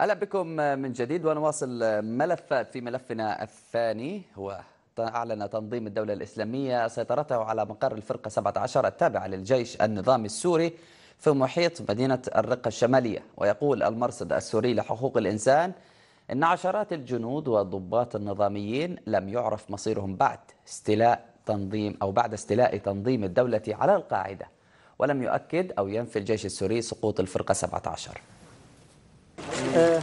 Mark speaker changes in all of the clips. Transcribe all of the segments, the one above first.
Speaker 1: اهلا بكم من جديد ونواصل ملفات في ملفنا الثاني هو أعلن تنظيم الدولة الإسلامية سيطرته على مقر الفرقة 17 التابعة للجيش النظامي السوري في محيط مدينة الرقة الشمالية ويقول المرصد السوري لحقوق الإنسان إن عشرات الجنود والضباط النظاميين لم يعرف مصيرهم بعد استيلاء تنظيم أو بعد استيلاء تنظيم الدولة على القاعدة ولم يؤكد أو ينفي الجيش السوري سقوط الفرقة 17
Speaker 2: آه.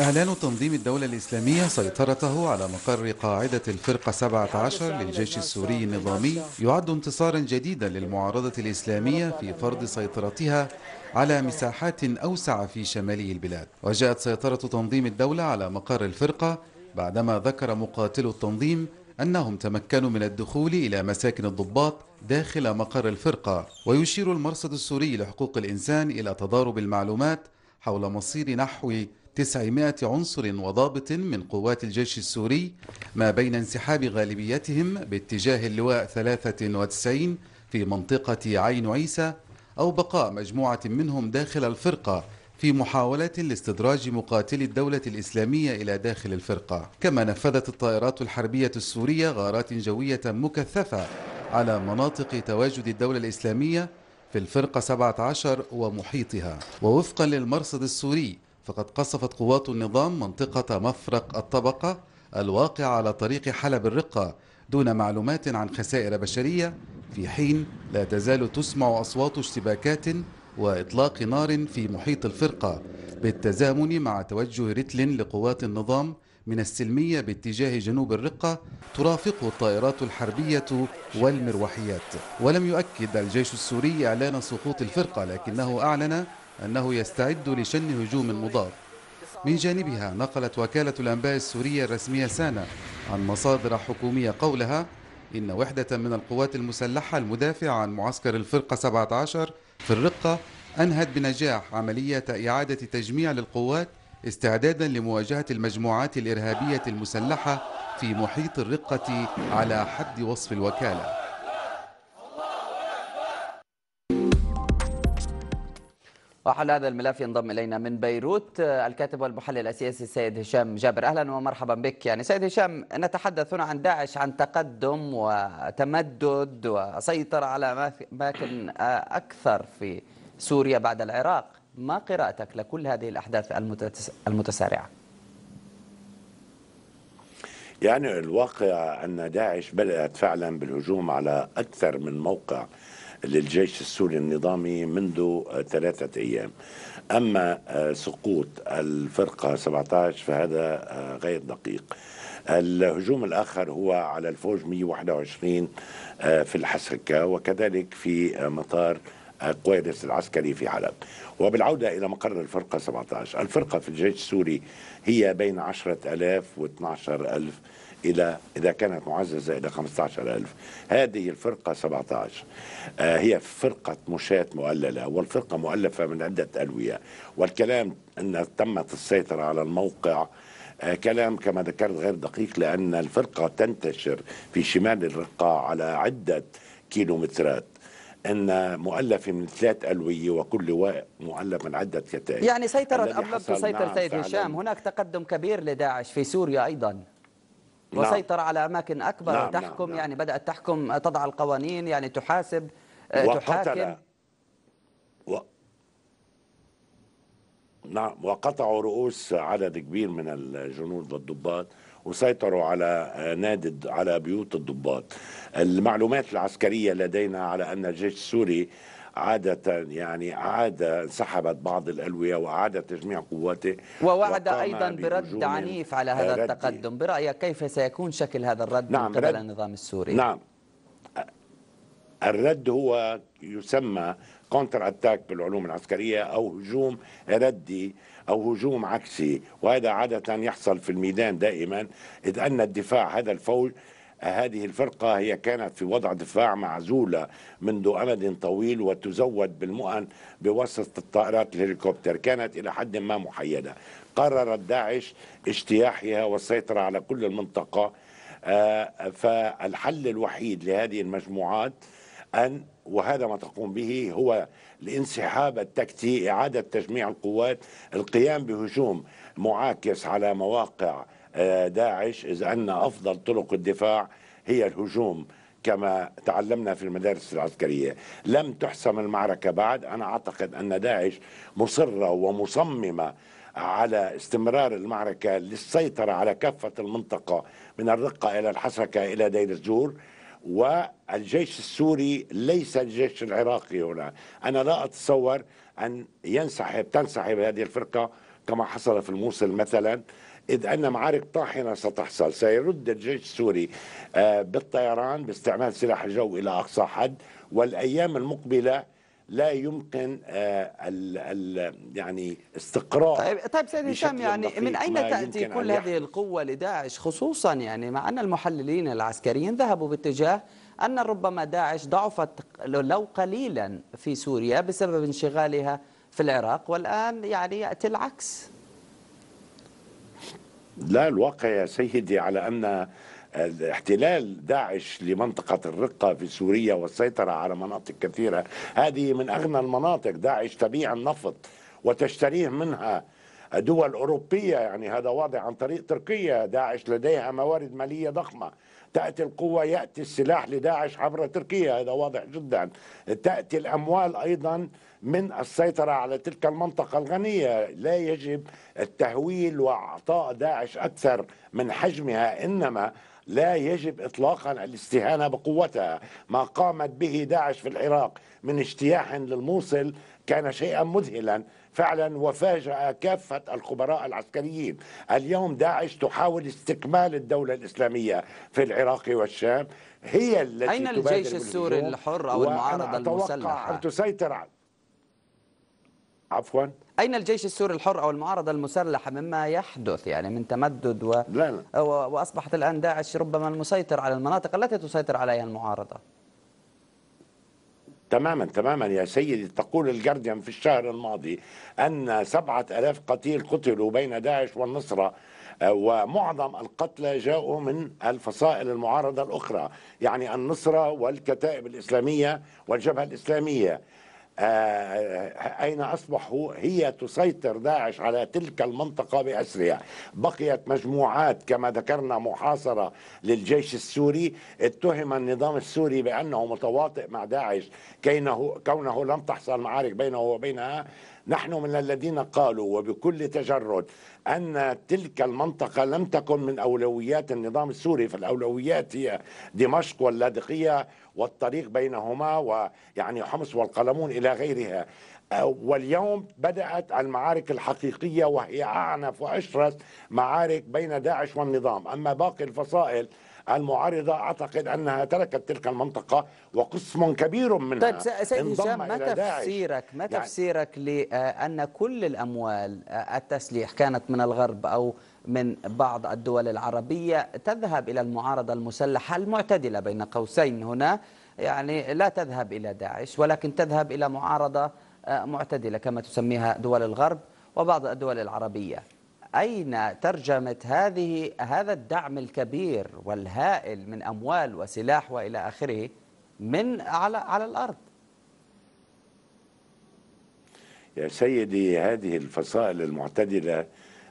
Speaker 3: إعلان تنظيم الدولة الإسلامية سيطرته على مقر قاعدة الفرقة 17 للجيش السوري النظامي يعد انتصارا جديدا للمعارضة الإسلامية في فرض سيطرتها على مساحات أوسع في شمالي البلاد وجاءت سيطرة تنظيم الدولة على مقر الفرقة بعدما ذكر مقاتل التنظيم أنهم تمكنوا من الدخول إلى مساكن الضباط داخل مقر الفرقة ويشير المرصد السوري لحقوق الإنسان إلى تضارب المعلومات حول مصير نحو 900 عنصر وضابط من قوات الجيش السوري ما بين انسحاب غالبيتهم باتجاه اللواء 93 في منطقة عين عيسى أو بقاء مجموعة منهم داخل الفرقة في محاولات لاستدراج مقاتلي الدولة الإسلامية إلى داخل الفرقة كما نفذت الطائرات الحربية السورية غارات جوية مكثفة على مناطق تواجد الدولة الإسلامية في الفرقة 17 ومحيطها ووفقا للمرصد السوري فقد قصفت قوات النظام منطقة مفرق الطبقة الواقع على طريق حلب الرقة دون معلومات عن خسائر بشرية في حين لا تزال تسمع أصوات اشتباكات وإطلاق نار في محيط الفرقة بالتزامن مع توجه رتل لقوات النظام من السلمية باتجاه جنوب الرقة ترافقه الطائرات الحربية والمروحيات ولم يؤكد الجيش السوري إعلان سقوط الفرقة لكنه أعلن أنه يستعد لشن هجوم مضاد من جانبها نقلت وكالة الأنباء السورية الرسمية سانا عن مصادر حكومية قولها إن وحدة من القوات المسلحة المدافعة عن معسكر الفرقة 17 في الرقة أنهت بنجاح عملية إعادة تجميع للقوات استعدادا لمواجهة المجموعات الإرهابية المسلحة في محيط الرقة على حد وصف الوكالة
Speaker 1: وحول هذا الملف ينضم الينا من بيروت آه، الكاتب والمحلل السياسي السيد هشام جابر اهلا ومرحبا بك يعني سيد هشام نتحدث هنا عن داعش عن تقدم وتمدد وسيطرة على اماكن آه، اكثر في سوريا بعد العراق ما قراءتك لكل هذه الاحداث المتسارعه؟
Speaker 2: يعني الواقع ان داعش بدات فعلا بالهجوم على اكثر من موقع للجيش السوري النظامي منذ ثلاثة أيام أما آه، سقوط الفرقة 17 فهذا آه، غير دقيق الهجوم الآخر هو على الفوج 121 آه، في الحسكة وكذلك في مطار قويدس العسكري في حلب وبالعودة إلى مقر الفرقة 17 الفرقة في الجيش السوري هي بين 10 ألاف و 12 ألف إلى إذا كانت معززة إلى 15000 هذه الفرقة 17 آه، هي فرقة مشاة مؤللة والفرقة مؤلفة من عدة ألوية والكلام أن تمت السيطرة على الموقع آه، كلام كما ذكرت غير دقيق لأن الفرقة تنتشر في شمال الرقاع على عدة كيلومترات ان مؤلف من ثلاث ألوية وكل لواء مؤلف من عدة كتائب يعني سيطرت ابلط لم تسيطر سيد هشام
Speaker 1: هناك تقدم كبير لداعش في سوريا أيضا نعم. وسيطر على أماكن أكبر نعم،, نعم تحكم نعم يعني بدأت تحكم آه، تضع القوانين يعني تحاسب آه، وقتل تحاكم
Speaker 2: و... نعم وقطعوا رؤوس عدد كبير من الجنود والضباط وسيطروا على آه، نادي على بيوت الضباط المعلومات العسكريه لدينا على ان الجيش السوري عادة يعني عاد انسحبت بعض الألوية وأعاد تجميع قواته ووعد أيضا برد عنيف على هذا ردي.
Speaker 1: التقدم برأيك كيف سيكون شكل هذا الرد نعم من قبل النظام
Speaker 2: السوري نعم الرد هو يسمى كونتر اتاك بالعلوم العسكريه او هجوم ردي او هجوم عكسي وهذا عاده يحصل في الميدان دائما اذ ان الدفاع هذا الفوج هذه الفرقة هي كانت في وضع دفاع معزولة منذ أمد طويل وتزود بالمؤن بواسطة الطائرات الهليكوبتر كانت إلى حد ما محيدة قررت داعش اجتياحها والسيطرة على كل المنطقة آه، فالحل الوحيد لهذه المجموعات أن وهذا ما تقوم به هو الانسحاب التكتيكي إعادة تجميع القوات القيام بهجوم معاكس على مواقع داعش إذا أن أفضل طرق الدفاع هي الهجوم كما تعلمنا في المدارس العسكرية لم تحسم المعركة بعد أنا أعتقد أن داعش مصرة ومصممة على استمرار المعركة للسيطرة على كافة المنطقة من الرقة إلى الحسكة إلى دير الزور والجيش السوري ليس الجيش العراقي هنا أنا لا أتصور أن ينسحب تنسحب هذه الفرقة كما حصل في الموصل مثلا إذ أن معارك طاحنة ستحصل سيرد الجيش السوري آه، بالطيران باستعمال سلاح الجو إلى أقصى حد والأيام المقبلة لا يمكن آه، ال ال يعني استقراء طيب طيب سيد هشام يعني من اين تاتي كل هذه
Speaker 1: القوه لداعش خصوصا يعني مع ان المحللين العسكريين ذهبوا باتجاه ان ربما داعش ضعفت لو قليلا في سوريا بسبب انشغالها في العراق والآن يعني يأتي العكس
Speaker 2: لا الواقع يا سيدي على أن احتلال داعش لمنطقة الرقة في سوريا والسيطرة على مناطق كثيرة هذه من أغنى المناطق داعش تبيع النفط وتشتريه منها دول أوروبية يعني هذا واضح عن طريق تركيا داعش لديها موارد مالية ضخمة تأتي القوة يأتي السلاح لداعش عبر تركيا هذا واضح جدا تأتي الأموال أيضا من السيطرة على تلك المنطقة الغنية لا يجب التهويل وإعطاء داعش أكثر من حجمها إنما لا يجب اطلاقا الاستهانه بقوتها ما قامت به داعش في العراق من اجتياح للموصل كان شيئا مذهلا فعلا وفاجأ كافة الخبراء العسكريين اليوم داعش تحاول استكمال الدولة الإسلامية في العراق والشام هي التي أين الجيش السوري الحر أو المعارضة المسلحة؟ أن تسيطر
Speaker 1: عفوا أين الجيش السوري الحر أو المعارضة المسلحة مما يحدث يعني من تمدد و... لا لا. و... وأصبحت الآن داعش ربما المسيطر على المناطق التي تسيطر عليها
Speaker 2: المعارضة تماما تماما يا سيدي تقول الجارديان في الشهر الماضي أن سبعة ألاف قتيل قتلوا بين داعش والنصرة آه، ومعظم القتلى جاءوا من الفصائل المعارضة الأخرى يعني النصرة والكتائب الإسلامية والجبهة الإسلامية آه، أين أصبح هي تسيطر داعش على تلك المنطقة بأسرها بقيت مجموعات كما ذكرنا محاصرة للجيش السوري اتهم النظام السوري بأنه متواطئ مع داعش كونه لم تحصل معارك بينه وبينها نحن من الذين قالوا وبكل تجرد أن تلك المنطقة لم تكن من أولويات النظام السوري فالأولويات هي دمشق واللاذقية والطريق بينهما ويعني حمص والقلمون إلى غيرها آه، واليوم بدأت المعارك الحقيقية وهي أعنف وأشرس معارك بين داعش والنظام أما باقي الفصائل المعارضة أعتقد أنها تركت تلك المنطقة وقسم كبير منها طيب سيد هشام ما تفسيرك ما يعني
Speaker 1: تفسيرك لأن آه، كل الأموال آه، التسليح كانت من الغرب أو من بعض الدول العربية تذهب إلى المعارضة المسلحة المعتدلة بين قوسين هنا يعني لا تذهب إلى داعش ولكن تذهب إلى معارضة آه، معتدلة كما تسميها دول الغرب وبعض الدول العربية أين ترجمة هذه هذا الدعم الكبير والهائل من أموال وسلاح وإلى آخره من على على الأرض
Speaker 2: يا سيدي هذه الفصائل المعتدلة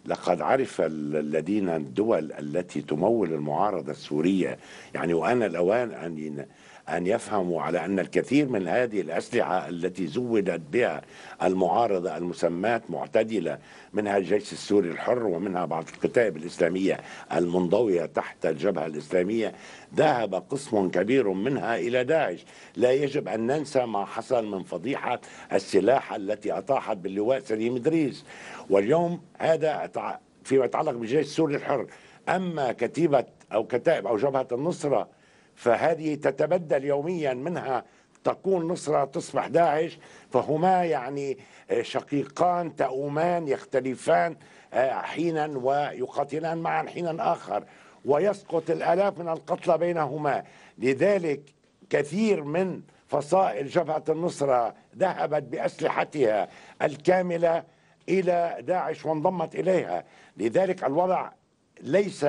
Speaker 2: لقد عرف الذين الدول التي تمول المعارضة السورية يعني وأنا الأوان أن أن يفهموا على أن الكثير من هذه الأسلحة التي زودت بها المعارضة المسماة معتدلة منها الجيش السوري الحر ومنها بعض الكتائب الإسلامية المنضوية تحت الجبهة الإسلامية ذهب قسم كبير منها إلى داعش لا يجب أن ننسى ما حصل من فضيحة السلاح التي أطاحت باللواء سليم إدريس واليوم هذا فيما يتعلق بالجيش السوري الحر أما كتيبة أو كتائب أو جبهة النصرة فهذه تتبدل يوميا منها تكون نصرة تصبح داعش فهما يعني آه، شقيقان تؤومان يختلفان آه، حينا ويقاتلان معا حينا آخر ويسقط الآلاف من القتلى بينهما لذلك كثير من فصائل جبهة النصرة ذهبت بأسلحتها الكاملة إلى داعش وانضمت إليها لذلك الوضع ليس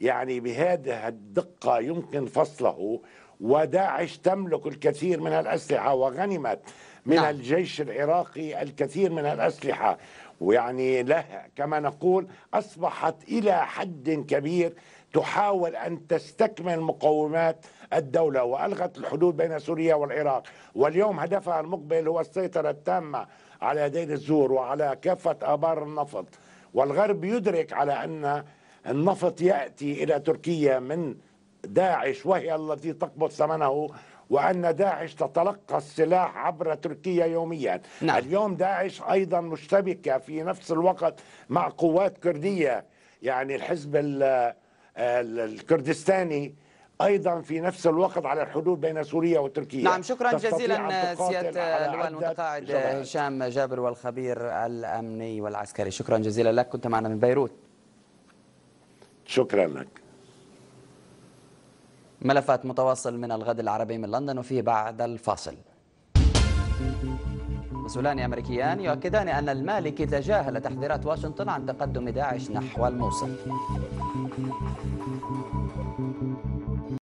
Speaker 2: يعني بهذه الدقة يمكن فصله وداعش تملك الكثير من الأسلحة وغنمت من نعم. الجيش العراقي الكثير من الأسلحة ويعني لها كما نقول أصبحت إلى حد كبير تحاول أن تستكمل مقومات الدولة وألغت الحدود بين سوريا والعراق واليوم هدفها المقبل هو السيطرة التامة على دير الزور وعلى كافة آبار النفط والغرب يدرك على أن النفط يأتي إلى تركيا من داعش وهي التي تقبض ثمنه وأن داعش تتلقى السلاح عبر تركيا يوميا نعم. اليوم داعش أيضا مشتبكة في نفس الوقت مع قوات كردية يعني الحزب الكردستاني ايضا في نفس الوقت على الحدود بين سوريا وتركيا نعم شكرا جزيلا سياده المتقاعد هشام
Speaker 1: جابر والخبير الامني والعسكري شكرا جزيلا لك كنت معنا من بيروت
Speaker 2: شكرا لك
Speaker 1: ملفات متواصل من الغد العربي من لندن وفيه بعد الفاصل مسؤولان أمريكيان يؤكدان أن المالكي تجاهل تحذيرات واشنطن عن تقدم داعش نحو
Speaker 3: الموصل